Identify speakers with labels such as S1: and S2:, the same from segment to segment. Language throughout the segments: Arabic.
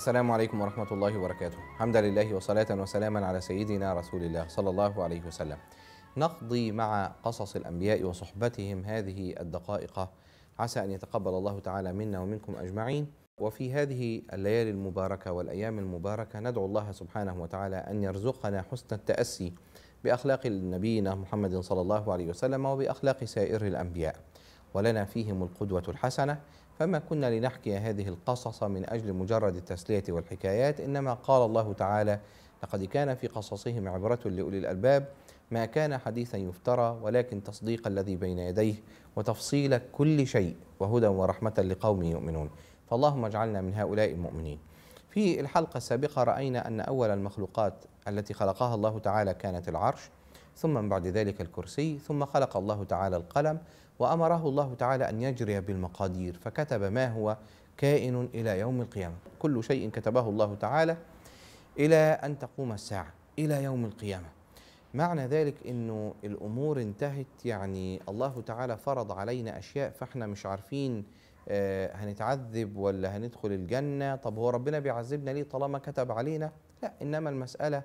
S1: السلام عليكم ورحمة الله وبركاته حمدا لله وصلاة وسلاما على سيدنا رسول الله صلى الله عليه وسلم نقضي مع قصص الأنبياء وصحبتهم هذه الدقائق عسى أن يتقبل الله تعالى منا ومنكم أجمعين وفي هذه الليالي المباركة والأيام المباركة ندعو الله سبحانه وتعالى أن يرزقنا حسن التأسي بأخلاق نبينا محمد صلى الله عليه وسلم وبأخلاق سائر الأنبياء ولنا فيهم القدوة الحسنة فما كنا لنحكي هذه القصص من أجل مجرد التسلية والحكايات إنما قال الله تعالى لقد كان في قصصهم عبرة لأولي الألباب ما كان حديثا يفترى ولكن تصديق الذي بين يديه وتفصيل كل شيء وهدى ورحمة لقوم يؤمنون فاللهم اجعلنا من هؤلاء المؤمنين في الحلقة السابقة رأينا أن أول المخلوقات التي خلقها الله تعالى كانت العرش ثم بعد ذلك الكرسي ثم خلق الله تعالى القلم وأمره الله تعالى أن يجري بالمقادير فكتب ما هو كائن إلى يوم القيامة كل شيء كتبه الله تعالى إلى أن تقوم الساعة إلى يوم القيامة معنى ذلك أنه الأمور انتهت يعني الله تعالى فرض علينا أشياء فإحنا مش عارفين آه، هنتعذب ولا هندخل الجنة طب هو ربنا بيعذبنا ليه طالما كتب علينا لا إنما المسألة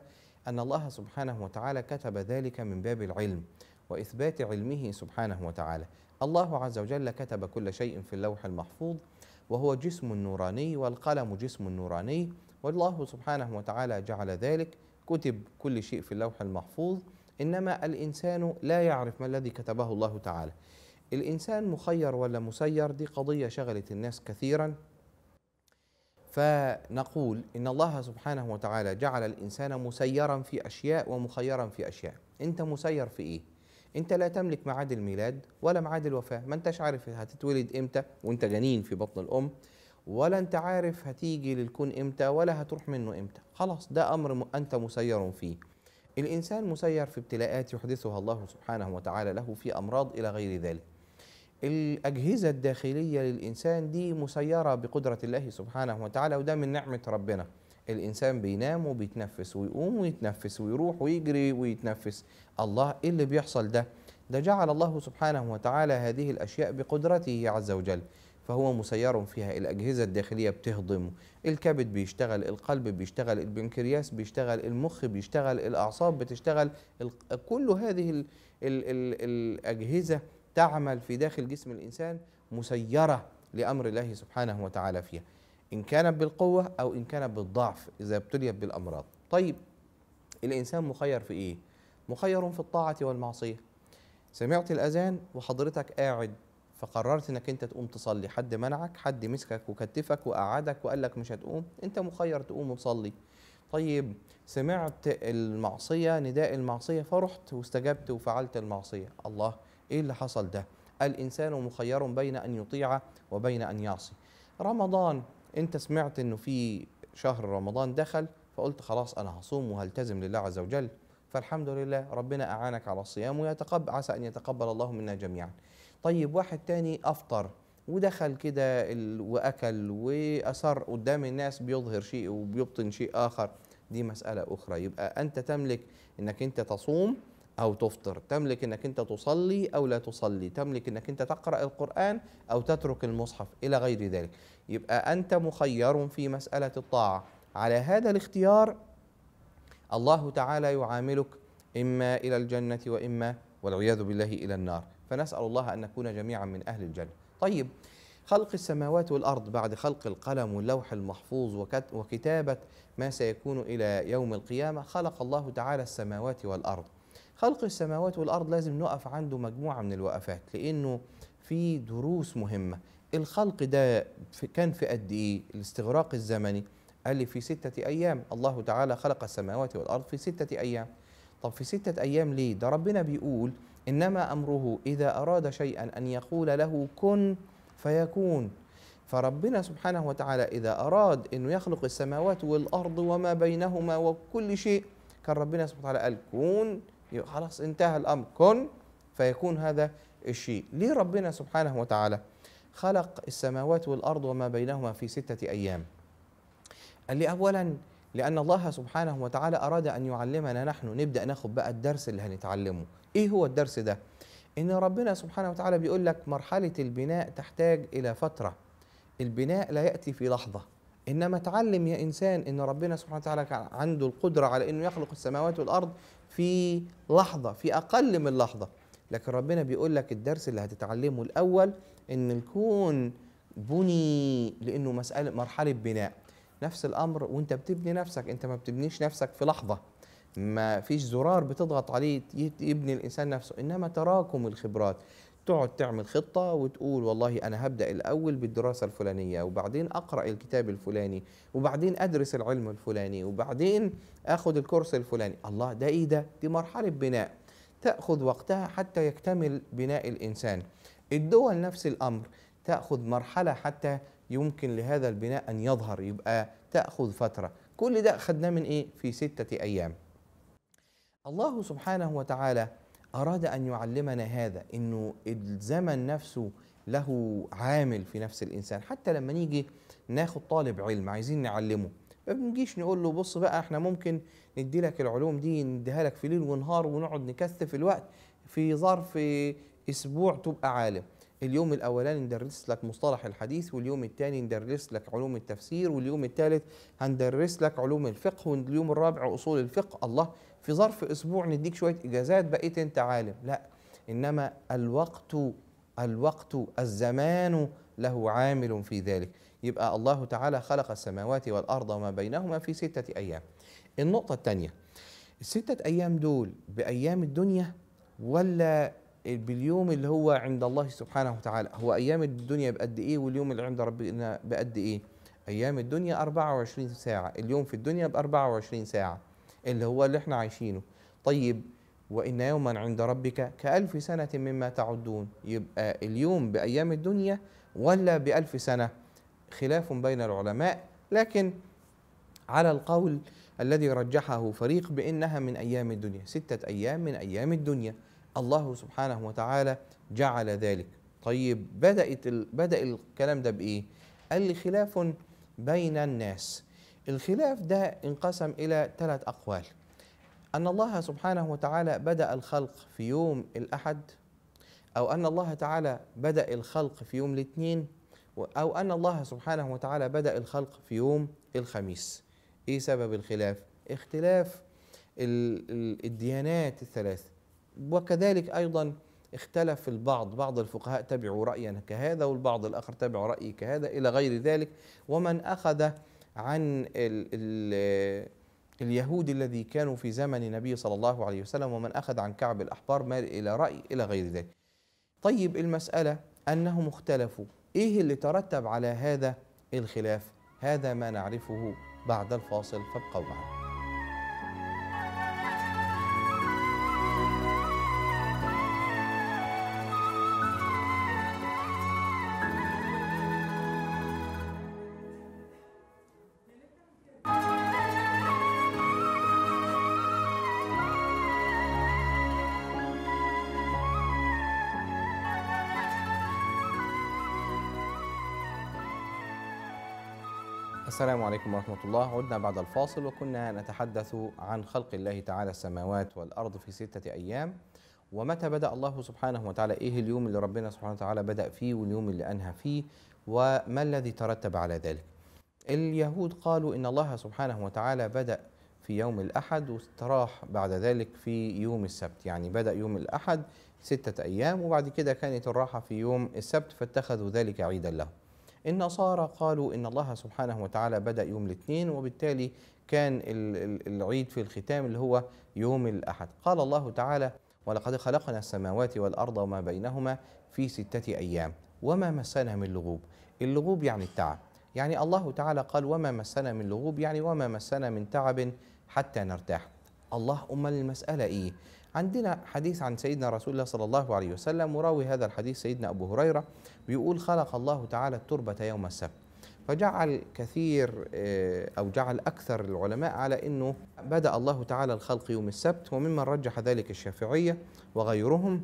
S1: أن الله سبحانه وتعالى كتب ذلك من باب العلم وإثبات علمه سبحانه وتعالى الله عز وجل كتب كل شيء في اللوح المحفوظ وهو جسم نوراني والقلم جسم نوراني والله سبحانه وتعالى جعل ذلك كتب كل شيء في اللوح المحفوظ انما الانسان لا يعرف ما الذي كتبه الله تعالى الانسان مخير ولا مسير دي قضيه شغلت الناس كثيرا فنقول ان الله سبحانه وتعالى جعل الانسان مسيرا في اشياء ومخيرا في اشياء انت مسير في ايه انت لا تملك ميعاد الميلاد ولا ميعاد الوفاه ما انتش عارف هتتولد امتى وانت جنين في بطن الام ولا انت عارف هتيجي للكون امتى ولا هتروح منه امتى خلاص ده امر انت مسير فيه الانسان مسير في ابتلاءات يحدثها الله سبحانه وتعالى له في امراض الى غير ذلك الاجهزه الداخليه للانسان دي مسيره بقدره الله سبحانه وتعالى وده من نعمه ربنا الانسان بينام وبيتنفس ويقوم ويتنفس ويروح ويجري ويتنفس الله ايه اللي بيحصل ده ده جعل الله سبحانه وتعالى هذه الاشياء بقدرته عز وجل فهو مسير فيها الأجهزة الداخلية بتهضم الكبد بيشتغل القلب بيشتغل البنكرياس بيشتغل المخ بيشتغل الأعصاب بتشتغل كل هذه الـ الـ الـ الأجهزة تعمل في داخل جسم الإنسان مسيرة لأمر الله سبحانه وتعالى فيها إن كانت بالقوة أو إن كانت بالضعف إذا ابتليت بالأمراض طيب الإنسان مخير في إيه؟ مخير في الطاعة والمعصية سمعت الأذان وحضرتك قاعد فقررت انك انت تقوم تصلي حد منعك حد مسكك وكتفك وقعدك وقال لك مش هتقوم انت مخير تقوم وتصلي طيب سمعت المعصيه نداء المعصيه فرحت واستجبت وفعلت المعصيه الله ايه اللي حصل ده الانسان مخير بين ان يطيع وبين ان يعصي رمضان انت سمعت انه في شهر رمضان دخل فقلت خلاص انا هصوم وهلتزم لله عز وجل فالحمد لله ربنا اعانك على الصيام ويتقبل عسى ان يتقبل الله منا جميعا طيب واحد تاني افطر ودخل كده واكل واسر قدام الناس بيظهر شيء وبيبطن شيء اخر دي مساله اخرى يبقى انت تملك انك انت تصوم أو تفطر تملك أنك أنت تصلي أو لا تصلي تملك أنك أنت تقرأ القرآن أو تترك المصحف إلى غير ذلك يبقى أنت مخير في مسألة الطاعة على هذا الاختيار الله تعالى يعاملك إما إلى الجنة وإما والعياذ بالله إلى النار فنسأل الله أن نكون جميعا من أهل الجنة طيب خلق السماوات والأرض بعد خلق القلم واللوح المحفوظ وكتابة ما سيكون إلى يوم القيامة خلق الله تعالى السماوات والأرض خلق السماوات والأرض لازم نقف عنده مجموعة من الوقفات لأنه في دروس مهمة الخلق ده كان في قد إيه الاستغراق الزمني قال لي في ستة أيام الله تعالى خلق السماوات والأرض في ستة أيام طب في ستة أيام ليه ده ربنا بيقول إنما أمره إذا أراد شيئا أن يقول له كن فيكون فربنا سبحانه وتعالى إذا أراد أنه يخلق السماوات والأرض وما بينهما وكل شيء كان ربنا سبحانه وتعالى قال كون خلاص انتهى الامر كن فيكون هذا الشيء ليه ربنا سبحانه وتعالى خلق السماوات والارض وما بينهما في سته ايام قال لي اولا لان الله سبحانه وتعالى اراد ان يعلمنا نحن نبدا ناخد بقى الدرس اللي هنتعلمه ايه هو الدرس ده ان ربنا سبحانه وتعالى بيقول لك مرحله البناء تحتاج الى فتره البناء لا ياتي في لحظه انما تعلم يا انسان ان ربنا سبحانه وتعالى عنده القدره على انه يخلق السماوات والارض في لحظه في اقل من لحظه لكن ربنا بيقول لك الدرس اللي هتتعلمه الاول ان الكون بني لانه مساله مرحله بناء نفس الامر وانت بتبني نفسك انت ما بتبنيش نفسك في لحظه ما فيش زرار بتضغط عليه يبني الانسان نفسه انما تراكم الخبرات تقعد تعمل خطه وتقول والله انا هبدا الاول بالدراسه الفلانيه وبعدين اقرا الكتاب الفلاني وبعدين ادرس العلم الفلاني وبعدين اخد الكورس الفلاني الله ده ايه ده دي مرحله بناء تاخذ وقتها حتى يكتمل بناء الانسان الدول نفس الامر تاخذ مرحله حتى يمكن لهذا البناء ان يظهر يبقى تاخذ فتره كل ده اخذناه من ايه في سته ايام الله سبحانه وتعالى أراد أن يعلمنا هذا أنه الزمن نفسه له عامل في نفس الإنسان حتى لما نيجي ناخد طالب علم عايزين نعلمه ما بنجيش نقول له بص بقى احنا ممكن ندي لك العلوم دي نديها لك في ليل ونهار ونقعد نكثف الوقت في ظرف اسبوع تبقى عالم اليوم الاولاني ندرس لك مصطلح الحديث واليوم الثاني ندرس لك علوم التفسير واليوم الثالث هندرس لك علوم الفقه واليوم الرابع اصول الفقه الله في ظرف اسبوع نديك شويه اجازات بقيت انت عالم لا انما الوقت الوقت الزمان له عامل في ذلك يبقى الله تعالى خلق السماوات والارض وما بينهما في سته ايام النقطه الثانيه الستة أيام دول بأيام الدنيا ولا باليوم اللي هو عند الله سبحانه وتعالى هو أيام الدنيا بقد إيه واليوم اللي عند ربنا بقد إيه أيام الدنيا 24 ساعة اليوم في الدنيا ب 24 ساعة اللي هو اللي احنا عايشينه طيب وإن يوما عند ربك كألف سنة مما تعدون يبقى اليوم بأيام الدنيا ولا بألف سنة خلاف بين العلماء لكن على القول الذي رجحه فريق بأنها من أيام الدنيا ستة أيام من أيام الدنيا الله سبحانه وتعالى جعل ذلك طيب بدأت بدأ الكلام ده بإيه؟ قال لي خلاف بين الناس الخلاف ده انقسم إلى ثلاث أقوال أن الله سبحانه وتعالى بدأ الخلق في يوم الأحد أو أن الله تعالى بدأ الخلق في يوم الاثنين أو أن الله سبحانه وتعالى بدأ الخلق في يوم الخميس إيه سبب الخلاف؟ اختلاف الديانات الثلاث وكذلك أيضا اختلف البعض بعض الفقهاء تبعوا رأيا كهذا والبعض الآخر تبعوا رأيي كهذا إلى غير ذلك ومن أخذ عن الـ الـ اليهود الذي كانوا في زمن النبي صلى الله عليه وسلم ومن أخذ عن كعب الأحبار مال إلى رأي إلى غير ذلك طيب المسألة أنهم اختلفوا إيه اللي ترتب على هذا الخلاف هذا ما نعرفه بعد الفاصل فابقوا معنا السلام عليكم ورحمة الله عدنا بعد الفاصل وكنا نتحدث عن خلق الله تعالى السماوات والأرض في ستة أيام ومتى بدأ الله سبحانه وتعالى إيه اليوم اللي ربنا سبحانه وتعالى بدأ فيه واليوم اللي أنهى فيه وما الذي ترتب على ذلك اليهود قالوا إن الله سبحانه وتعالى بدأ في يوم الأحد واستراح بعد ذلك في يوم السبت يعني بدأ يوم الأحد ستة أيام وبعد كده كانت الراحة في يوم السبت فاتخذوا ذلك عيدا لهم النصارى قالوا إن الله سبحانه وتعالى بدأ يوم الاثنين وبالتالي كان العيد في الختام اللي هو يوم الأحد قال الله تعالى ولقد خلقنا السماوات والأرض وما بينهما في ستة أيام وما مسنا من لغوب اللغوب يعني التعب يعني الله تعالى قال وما مسنا من لغوب يعني وما مسنا من تعب حتى نرتاح الله أمال المسألة إيه عندنا حديث عن سيدنا رسول الله صلى الله عليه وسلم وراوي هذا الحديث سيدنا أبو هريرة بيقول خلق الله تعالى التربة يوم السبت فجعل كثير آه، أو جعل أكثر العلماء على أنه بدأ الله تعالى الخلق يوم السبت وممن رجح ذلك الشافعية وغيرهم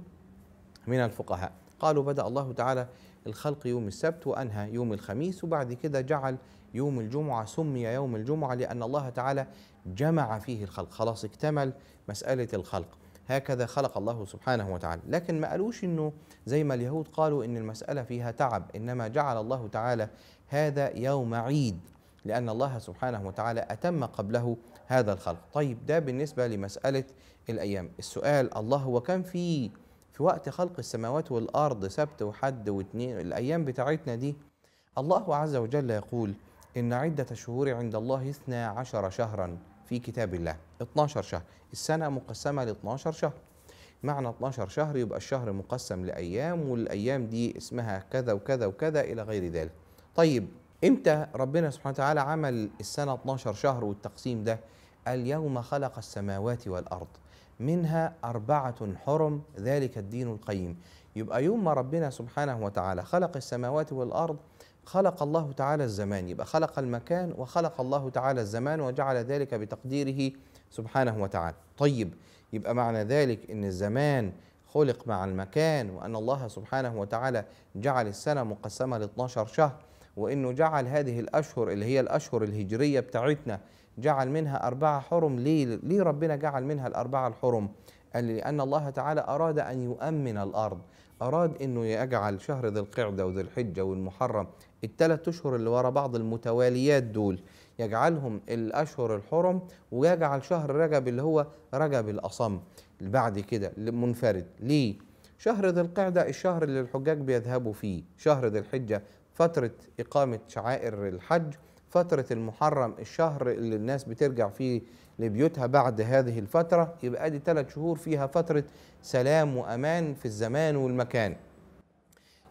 S1: من الفقهاء قالوا بدأ الله تعالى الخلق يوم السبت وأنهى يوم الخميس وبعد كده جعل يوم الجمعة سمي يوم الجمعة لأن الله تعالى جمع فيه الخلق خلاص اكتمل مسألة الخلق هكذا خلق الله سبحانه وتعالى لكن ما قالوش انه زي ما اليهود قالوا ان المسألة فيها تعب انما جعل الله تعالى هذا يوم عيد لأن الله سبحانه وتعالى أتم قبله هذا الخلق طيب ده بالنسبة لمسألة الأيام السؤال الله هو كان في في وقت خلق السماوات والأرض سبت وحد واثنين الأيام بتاعتنا دي الله عز وجل يقول إن عدة شهور عند الله اثنا عشر شهرا في كتاب الله 12 شهر السنة مقسمة ل 12 شهر معنى 12 شهر يبقى الشهر مقسم لأيام والأيام دي اسمها كذا وكذا وكذا إلى غير ذلك طيب امتى ربنا سبحانه وتعالى عمل السنة 12 شهر والتقسيم ده اليوم خلق السماوات والأرض منها أربعة حرم ذلك الدين القيم يبقى يوم ما ربنا سبحانه وتعالى خلق السماوات والأرض خلق الله تعالى الزمان يبقى خلق المكان وخلق الله تعالى الزمان وجعل ذلك بتقديره سبحانه وتعالى طيب يبقى معنى ذلك ان الزمان خلق مع المكان وان الله سبحانه وتعالى جعل السنه مقسمه ل 12 شهر وانه جعل هذه الاشهر اللي هي الاشهر الهجريه بتاعتنا جعل منها اربعه حرم ليه ليه ربنا جعل منها الاربعه الحرم قال لان الله تعالى اراد ان يؤمن الارض أراد أنه يجعل شهر ذي القعدة وذي الحجة والمحرم الثلاث أشهر اللي ورا بعض المتواليات دول يجعلهم الأشهر الحرم ويجعل شهر رجب اللي هو رجب الأصم بعد كده منفرد ليه؟ شهر ذي القعدة الشهر اللي الحجاج بيذهبوا فيه شهر ذي الحجة فترة إقامة شعائر الحج فترة المحرم الشهر اللي الناس بترجع فيه لبيوتها بعد هذه الفترة يبقى دي ثلاث شهور فيها فترة سلام وأمان في الزمان والمكان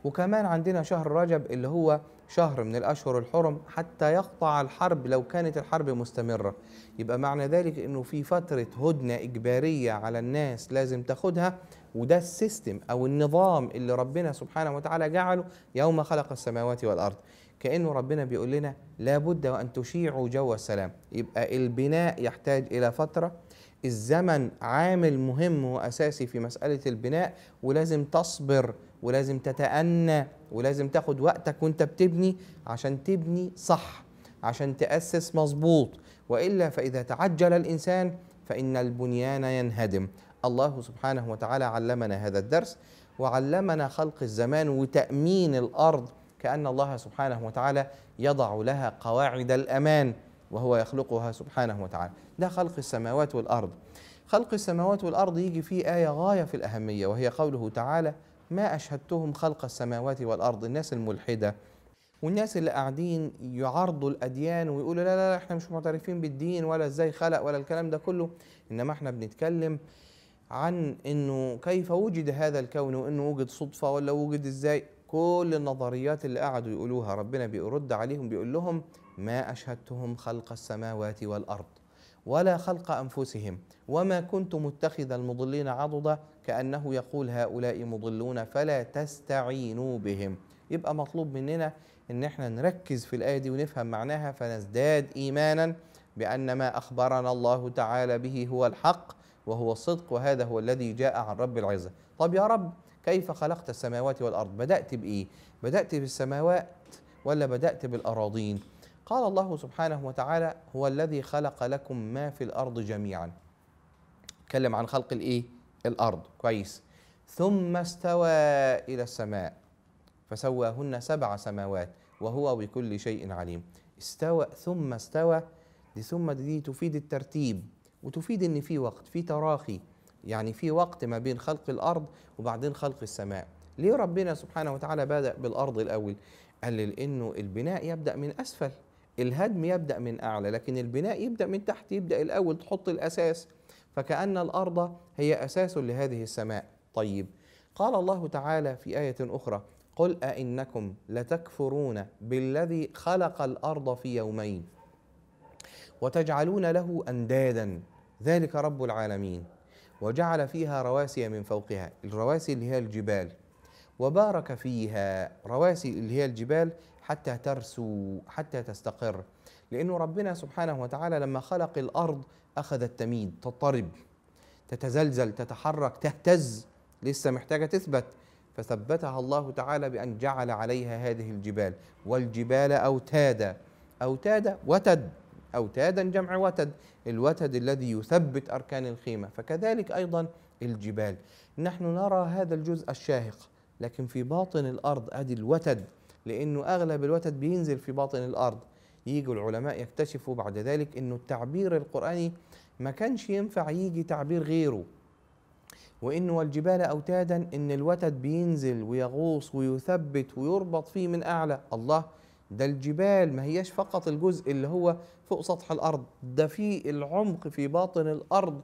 S1: وكمان عندنا شهر رجب اللي هو شهر من الأشهر الحرم حتى يقطع الحرب لو كانت الحرب مستمرة يبقى معنى ذلك أنه في فترة هدنة إجبارية على الناس لازم تاخدها وده السيستم أو النظام اللي ربنا سبحانه وتعالى جعله يوم خلق السماوات والأرض كأنه ربنا بيقول لنا لابد وأن تشيعوا جو السلام يبقى البناء يحتاج إلى فترة الزمن عامل مهم وأساسي في مسألة البناء ولازم تصبر ولازم تتأنى ولازم تاخد وقتك وانت بتبني عشان تبني صح عشان تأسس مظبوط وإلا فإذا تعجل الإنسان فإن البنيان ينهدم الله سبحانه وتعالى علمنا هذا الدرس وعلمنا خلق الزمان وتأمين الأرض كأن الله سبحانه وتعالى يضع لها قواعد الأمان وهو يخلقها سبحانه وتعالى ده خلق السماوات والأرض خلق السماوات والأرض يجي فيه آية غاية في الأهمية وهي قوله تعالى ما أشهدتهم خلق السماوات والأرض الناس الملحدة والناس اللي قاعدين يعارضوا الأديان ويقولوا لا لا لا احنا مش معترفين بالدين ولا ازاي خلق ولا الكلام ده كله إنما احنا بنتكلم عن انه كيف وجد هذا الكون وانه وجد صدفه ولا وجد ازاي كل النظريات اللي قعدوا يقولوها ربنا بيرد عليهم بيقول لهم ما أشهدتهم خلق السماوات والأرض ولا خلق أنفسهم وما كنت متخذ المضلين عضدا كأنه يقول هؤلاء مضلون فلا تستعينوا بهم يبقى مطلوب مننا ان احنا نركز في الايه دي ونفهم معناها فنزداد ايمانا بان ما اخبرنا الله تعالى به هو الحق وهو الصدق وهذا هو الذي جاء عن رب العزه طب يا رب كيف خلقت السماوات والأرض بدأت بإيه بدأت بالسماوات ولا بدأت بالأراضين قال الله سبحانه وتعالى هو الذي خلق لكم ما في الأرض جميعا تكلم عن خلق الإيه الأرض كويس ثم استوى إلى السماء فسواهن سبع سماوات وهو بكل شيء عليم استوى ثم استوى دي ثم دي تفيد الترتيب وتفيد ان في وقت في تراخي يعني في وقت ما بين خلق الارض وبعدين خلق السماء ليه ربنا سبحانه وتعالى بدأ بالارض الاول قال لانه البناء يبدأ من اسفل الهدم يبدأ من اعلى لكن البناء يبدأ من تحت يبدأ الاول تحط الاساس فكأن الارض هي اساس لهذه السماء طيب قال الله تعالى في آية أخرى قل أئنكم لتكفرون بالذي خلق الأرض في يومين وتجعلون له أندادا ذلك رب العالمين وجعل فيها رواسي من فوقها الرواسي اللي هي الجبال وبارك فيها رواسي اللي هي الجبال حتى ترسو حتى تستقر لأنه ربنا سبحانه وتعالى لما خلق الأرض أخذ التميد تضطرب تتزلزل تتحرك تهتز لسه محتاجة تثبت فثبتها الله تعالى بأن جعل عليها هذه الجبال والجبال أوتادا أوتادا وتد أوتادا جمع وتد الوتد الذي يثبت أركان الخيمة فكذلك أيضا الجبال نحن نرى هذا الجزء الشاهق لكن في باطن الأرض أدي الوتد لأنه أغلب الوتد بينزل في باطن الأرض يجي العلماء يكتشفوا بعد ذلك أنه التعبير القرآني ما كانش ينفع يجي تعبير غيره وإن والجبال أوتادا إن الوتد بينزل ويغوص ويثبت ويربط فيه من أعلى الله ده الجبال ما هياش فقط الجزء اللي هو فوق سطح الأرض ده في العمق في باطن الأرض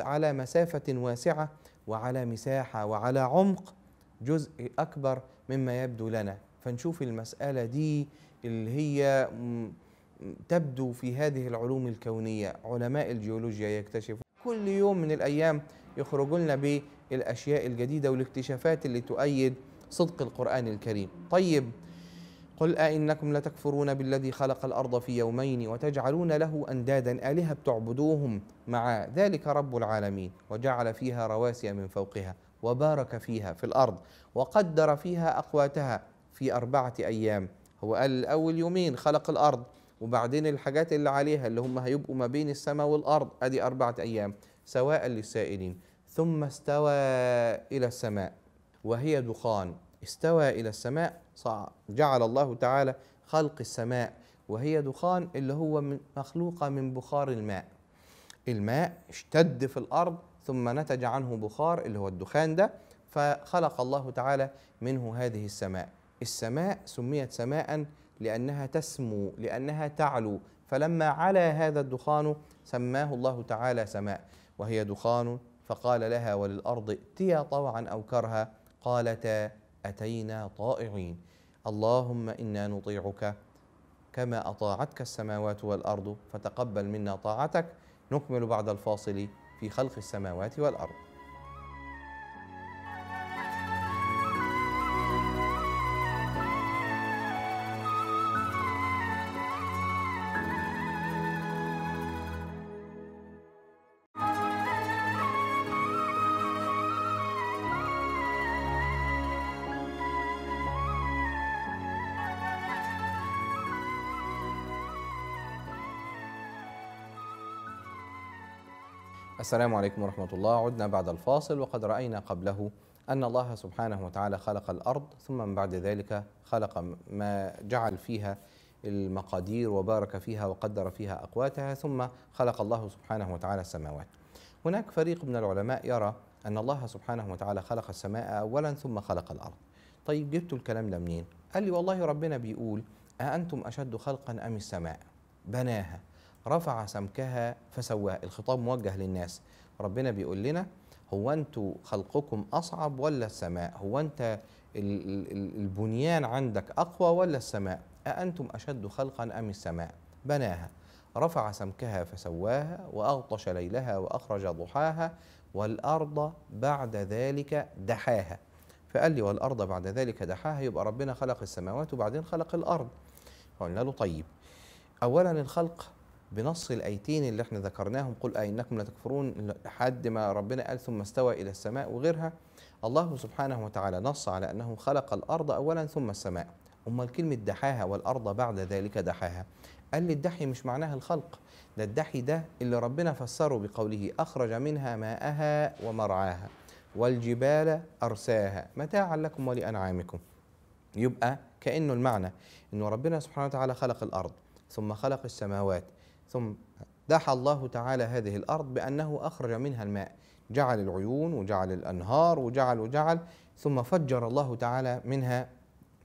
S1: على مسافة واسعة وعلى مساحة وعلى عمق جزء أكبر مما يبدو لنا فنشوف المسألة دي اللي هي تبدو في هذه العلوم الكونية علماء الجيولوجيا يكتشفون كل يوم من الأيام يخرجوا لنا بالأشياء الجديدة والاكتشافات اللي تؤيد صدق القرآن الكريم طيب قل أئنكم لتكفرون بالذي خلق الأرض في يومين وتجعلون له أندادا آلهة تعبدوهم مع ذلك رب العالمين وجعل فيها رواسي من فوقها وبارك فيها في الأرض وقدر فيها أقواتها في أربعة أيام هو قال الأول يومين خلق الأرض وبعدين الحاجات اللي عليها اللي هم هيبقوا ما بين السماء والأرض أدي أربعة أيام سواء للسائلين ثم استوى إلى السماء وهي دخان استوى إلى السماء جعل الله تعالى خلق السماء وهي دخان اللي هو مخلوقة من بخار الماء الماء اشتد في الأرض ثم نتج عنه بخار اللي هو الدخان ده فخلق الله تعالى منه هذه السماء السماء سميت سماء لأنها تسمو لأنها تعلو فلما علا هذا الدخان سماه الله تعالى سماء وهي دخان فقال لها وللأرض ائتيا طوعا أو كرها قالتا أتينا طائعين اللهم إنا نطيعك كما أطاعتك السماوات والأرض فتقبل منا طاعتك نكمل بعد الفاصل في خلق السماوات والأرض السلام عليكم ورحمة الله عدنا بعد الفاصل وقد رأينا قبله أن الله سبحانه وتعالى خلق الأرض ثم من بعد ذلك خلق ما جعل فيها المقادير وبارك فيها وقدر فيها أقواتها ثم خلق الله سبحانه وتعالى السماوات هناك فريق من العلماء يرى أن الله سبحانه وتعالى خلق السماء أولا ثم خلق الأرض طيب جبتوا الكلام ده منين؟ قال لي والله ربنا بيقول أأنتم أشد خلقا أم السماء بناها رفع سمكها فسواها الخطاب موجه للناس ربنا بيقول لنا هو انتوا خلقكم اصعب ولا السماء هو انت البنيان عندك اقوى ولا السماء اانتم اشد خلقا ام السماء بناها رفع سمكها فسواها واغطش ليلها واخرج ضحاها والارض بعد ذلك دحاها فقال لي والارض بعد ذلك دحاها يبقى ربنا خلق السماوات وبعدين خلق الارض قلنا له طيب اولا الخلق بنص الايتين اللي احنا ذكرناهم قل اينكم لتكفرون لحد ما ربنا قال ثم استوى الى السماء وغيرها الله سبحانه وتعالى نص على انه خلق الارض اولا ثم السماء امال كلمه دحاها والارض بعد ذلك دحاها قال لي الدحي مش معناها الخلق ده الدحي ده اللي ربنا فسره بقوله اخرج منها ماءها ومرعاها والجبال ارساها متاعا لكم ولانعامكم يبقى كانه المعنى انه ربنا سبحانه وتعالى خلق الارض ثم خلق السماوات ثم دحى الله تعالى هذه الأرض بأنه أخرج منها الماء جعل العيون وجعل الأنهار وجعل وجعل ثم فجر الله تعالى منها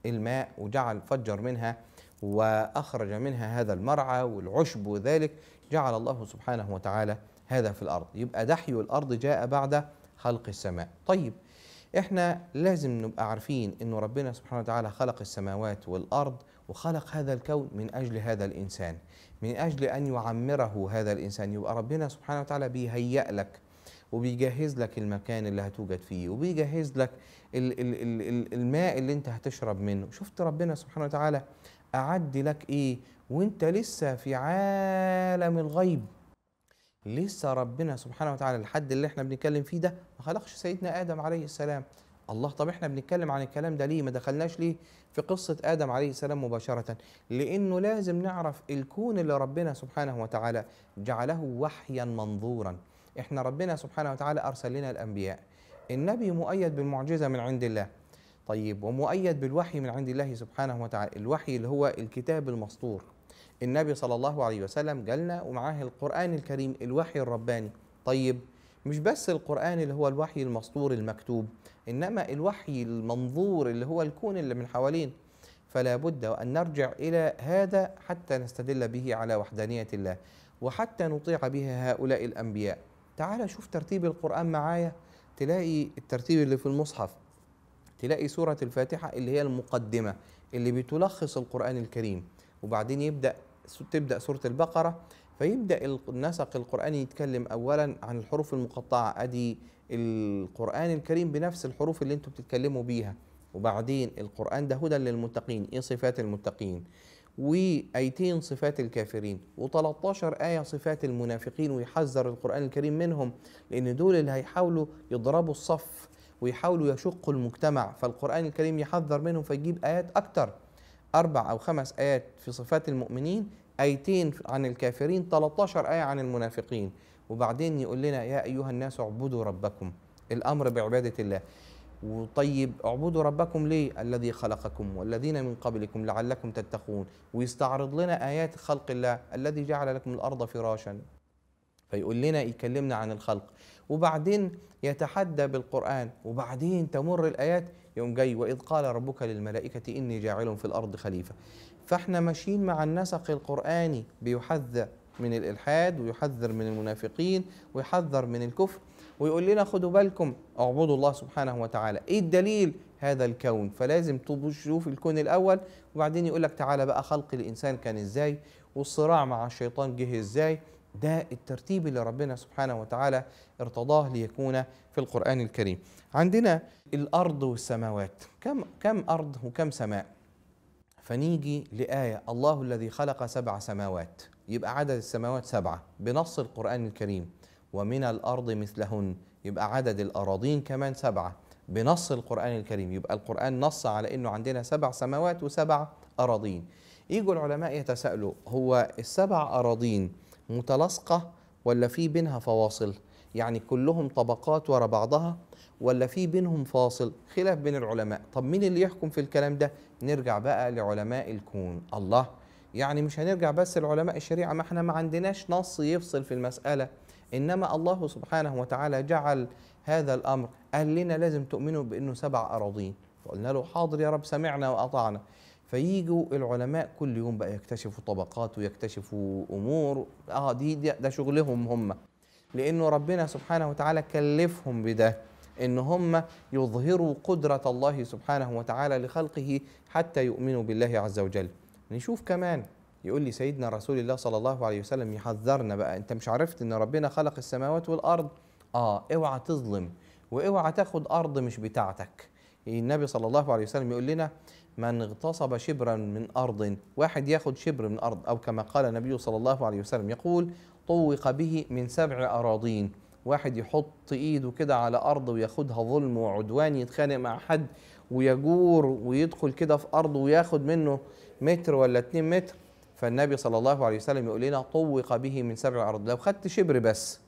S1: الماء وجعل فجر منها وأخرج منها هذا المرعى والعشب وذلك جعل الله سبحانه وتعالى هذا في الأرض يبقى دحي الأرض جاء بعد خلق السماء طيب احنا لازم نبقى عارفين انه ربنا سبحانه وتعالى خلق السماوات والارض وخلق هذا الكون من أجل هذا الإنسان من أجل أن يعمره هذا الإنسان يبقى ربنا سبحانه وتعالى بيهيأ لك وبيجهز لك المكان اللي هتوجد فيه وبيجهز لك الـ الـ الـ الماء اللي انت هتشرب منه شفت ربنا سبحانه وتعالى أعد لك إيه وانت لسه في عالم الغيب لسه ربنا سبحانه وتعالى الحد اللي احنا بنتكلم فيه ده ما خلقش سيدنا آدم عليه السلام الله طب احنا بنتكلم عن الكلام ده ليه ما دخلناش ليه في قصة آدم عليه السلام مباشرة لأنه لازم نعرف الكون اللي ربنا سبحانه وتعالى جعله وحيا منظورا احنا ربنا سبحانه وتعالى أرسل لنا الأنبياء النبي مؤيد بالمعجزة من عند الله طيب ومؤيد بالوحي من عند الله سبحانه وتعالى الوحي اللي هو الكتاب المسطور النبي صلى الله عليه وسلم جالنا ومعاه القرآن الكريم الوحي الرباني طيب مش بس القرآن اللي هو الوحي المسطور المكتوب إنما الوحي المنظور اللي هو الكون اللي من حوالينا فلا بد وأن نرجع إلى هذا حتى نستدل به على وحدانية الله وحتى نطيع به هؤلاء الأنبياء تعال شوف ترتيب القرآن معايا تلاقي الترتيب اللي في المصحف تلاقي سورة الفاتحة اللي هي المقدمة اللي بتلخص القرآن الكريم وبعدين يبدأ تبدأ سورة البقرة فيبدا النسق القراني يتكلم اولا عن الحروف المقطعه ادي القران الكريم بنفس الحروف اللي انتم بتتكلموا بيها وبعدين القران ده هدى للمتقين ايه صفات المتقين وايتين صفات الكافرين و13 آية صفات المنافقين ويحذر القرآن الكريم منهم لأن دول اللي هيحاولوا يضربوا الصف ويحاولوا يشقوا المجتمع فالقرآن الكريم يحذر منهم فيجيب آيات أكتر أربع أو خمس آيات في صفات المؤمنين آيتين عن الكافرين 13 آية عن المنافقين وبعدين يقول لنا يا أيها الناس اعبدوا ربكم الأمر بعبادة الله وطيب اعبدوا ربكم ليه الذي خلقكم والذين من قبلكم لعلكم تتقون ويستعرض لنا آيات خلق الله الذي جعل لكم الأرض فراشا فيقول لنا يكلمنا عن الخلق وبعدين يتحدى بالقرآن وبعدين تمر الآيات يوم جاي وإذ قال ربك للملائكة إني جاعل في الأرض خليفة فاحنا ماشيين مع النسق القرآني بيحذر من الإلحاد ويحذر من المنافقين ويحذر من الكفر ويقول لنا خدوا بالكم اعبدوا الله سبحانه وتعالى ايه الدليل هذا الكون فلازم تشوف الكون الاول وبعدين يقول لك تعالى بقى خلق الانسان كان ازاي والصراع مع الشيطان جه ازاي ده الترتيب اللي ربنا سبحانه وتعالى ارتضاه ليكون في القرآن الكريم عندنا الأرض والسماوات كم كم أرض وكم سماء فنيجي لآية الله الذي خلق سبع سماوات يبقى عدد السماوات سبعة بنص القرآن الكريم ومن الأرض مثلهن يبقى عدد الأراضين كمان سبعة بنص القرآن الكريم يبقى القرآن نص على أنه عندنا سبع سماوات وسبع أراضين يجوا العلماء يتساءلوا هو السبع أراضين متلاصقة ولا في بينها فواصل يعني كلهم طبقات ورا بعضها ولا في بينهم فاصل خلاف بين العلماء طب مين اللي يحكم في الكلام ده نرجع بقى لعلماء الكون الله يعني مش هنرجع بس لعلماء الشريعه ما احنا ما عندناش نص يفصل في المساله انما الله سبحانه وتعالى جعل هذا الامر قال لنا لازم تؤمنوا بانه سبع اراضين فقلنا له حاضر يا رب سمعنا واطعنا فييجوا العلماء كل يوم بقى يكتشفوا طبقات ويكتشفوا امور اه دي ده شغلهم هم لانه ربنا سبحانه وتعالى كلفهم بده ان هم يظهروا قدره الله سبحانه وتعالى لخلقه حتى يؤمنوا بالله عز وجل نشوف كمان يقول لي سيدنا رسول الله صلى الله عليه وسلم يحذرنا بقى انت مش عرفت ان ربنا خلق السماوات والارض اه اوعى تظلم واوعى تاخد ارض مش بتاعتك النبي صلى الله عليه وسلم يقول لنا من اغتصب شبرا من ارض واحد ياخد شبر من ارض او كما قال النبي صلى الله عليه وسلم يقول طوق به من سبع اراضين واحد يحط ايده كده على ارض وياخدها ظلم وعدوان يتخانق مع حد ويجور ويدخل كده في ارض وياخد منه متر ولا اتنين متر فالنبي صلى الله عليه وسلم يقول لنا طوق به من سبع ارض لو خدت شبر بس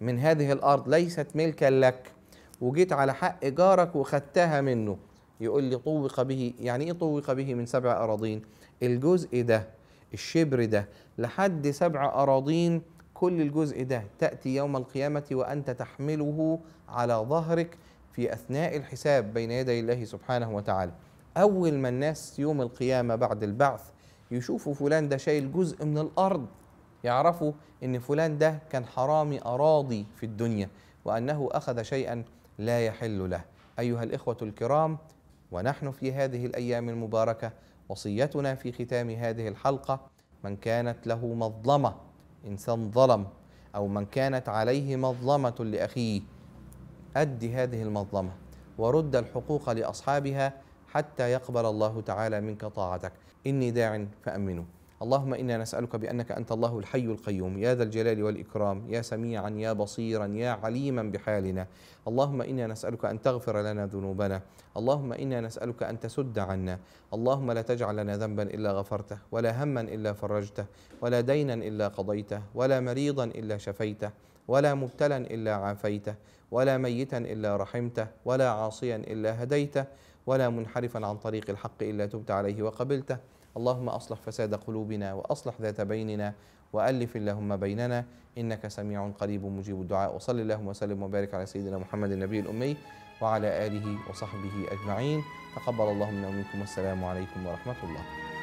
S1: من هذه الارض ليست ملكا لك وجيت على حق جارك وخدتها منه يقول لي طوق به يعني ايه طوق به من سبع اراضين الجزء ده الشبر ده لحد سبع اراضين كل الجزء ده تأتي يوم القيامة وأنت تحمله على ظهرك في أثناء الحساب بين يدي الله سبحانه وتعالى أول ما الناس يوم القيامة بعد البعث يشوفوا فلان ده شايل جزء من الأرض يعرفوا أن فلان ده كان حرامي أراضي في الدنيا وأنه أخذ شيئا لا يحل له أيها الإخوة الكرام ونحن في هذه الأيام المباركة وصيتنا في ختام هذه الحلقة من كانت له مظلمة إنسان ظلم أو من كانت عليه مظلمة لأخيه أد هذه المظلمة ورد الحقوق لأصحابها حتى يقبل الله تعالى منك طاعتك إني داع فأمنوا اللهم انا نسالك بانك انت الله الحي القيوم يا ذا الجلال والاكرام يا سميعا يا بصيرا يا عليما بحالنا اللهم انا نسالك ان تغفر لنا ذنوبنا اللهم انا نسالك ان تسد عنا اللهم لا تجعل لنا ذنبا الا غفرته ولا هما الا فرجته ولا دينا الا قضيته ولا مريضا الا شفيته ولا مبتلا الا عافيته ولا ميتا الا رحمته ولا عاصيا الا هديته ولا منحرفا عن طريق الحق الا تبت عليه وقبلته اللهم اصلح فساد قلوبنا واصلح ذات بيننا والف اللهم بيننا انك سميع قريب مجيب الدعاء وصل اللهم وسلم وبارك على سيدنا محمد النبي الامي وعلى اله وصحبه اجمعين تقبل الله منا ومنكم والسلام عليكم ورحمه الله